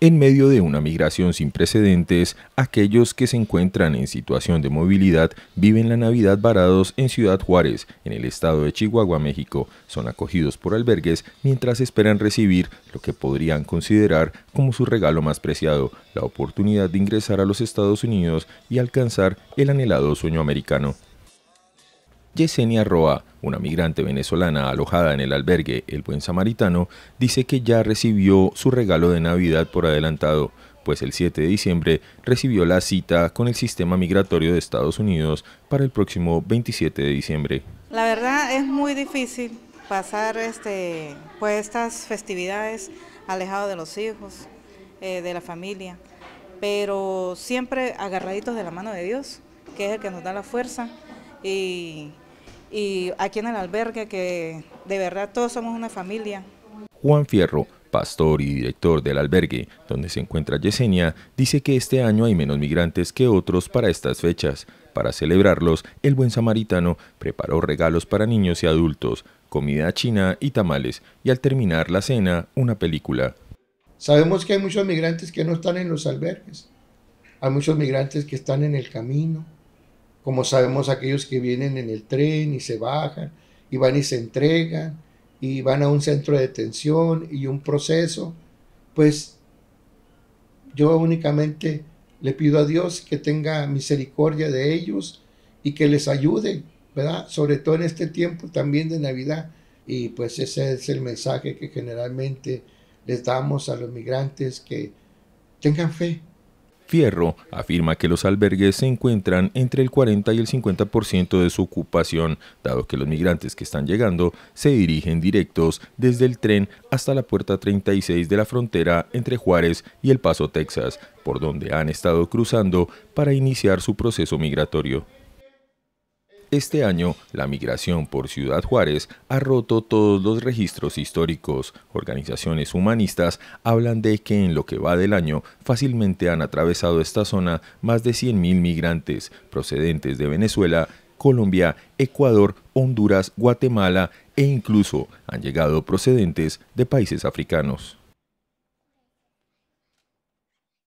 En medio de una migración sin precedentes, aquellos que se encuentran en situación de movilidad viven la Navidad varados en Ciudad Juárez, en el estado de Chihuahua, México. Son acogidos por albergues mientras esperan recibir lo que podrían considerar como su regalo más preciado, la oportunidad de ingresar a los Estados Unidos y alcanzar el anhelado sueño americano. Yesenia Roa, una migrante venezolana alojada en el albergue El Buen Samaritano, dice que ya recibió su regalo de Navidad por adelantado, pues el 7 de diciembre recibió la cita con el sistema migratorio de Estados Unidos para el próximo 27 de diciembre. La verdad es muy difícil pasar este, pues estas festividades alejado de los hijos, eh, de la familia, pero siempre agarraditos de la mano de Dios, que es el que nos da la fuerza y, aquí en el albergue, que de verdad todos somos una familia. Juan Fierro, pastor y director del albergue donde se encuentra Yesenia, dice que este año hay menos migrantes que otros para estas fechas. Para celebrarlos, el buen samaritano preparó regalos para niños y adultos, comida china y tamales, y al terminar la cena, una película. Sabemos que hay muchos migrantes que no están en los albergues, hay muchos migrantes que están en el camino, como sabemos aquellos que vienen en el tren y se bajan y van y se entregan y van a un centro de detención y un proceso, pues yo únicamente le pido a Dios que tenga misericordia de ellos y que les ayude, ¿verdad? Sobre todo en este tiempo también de Navidad. Y pues ese es el mensaje que generalmente les damos a los migrantes, que tengan fe, Fierro afirma que los albergues se encuentran entre el 40 y el 50% de su ocupación, dado que los migrantes que están llegando se dirigen directos desde el tren hasta la puerta 36 de la frontera entre Juárez y El Paso, Texas, por donde han estado cruzando para iniciar su proceso migratorio. Este año, la migración por Ciudad Juárez ha roto todos los registros históricos. Organizaciones humanistas hablan de que en lo que va del año fácilmente han atravesado esta zona más de 100.000 migrantes procedentes de Venezuela, Colombia, Ecuador, Honduras, Guatemala e incluso han llegado procedentes de países africanos.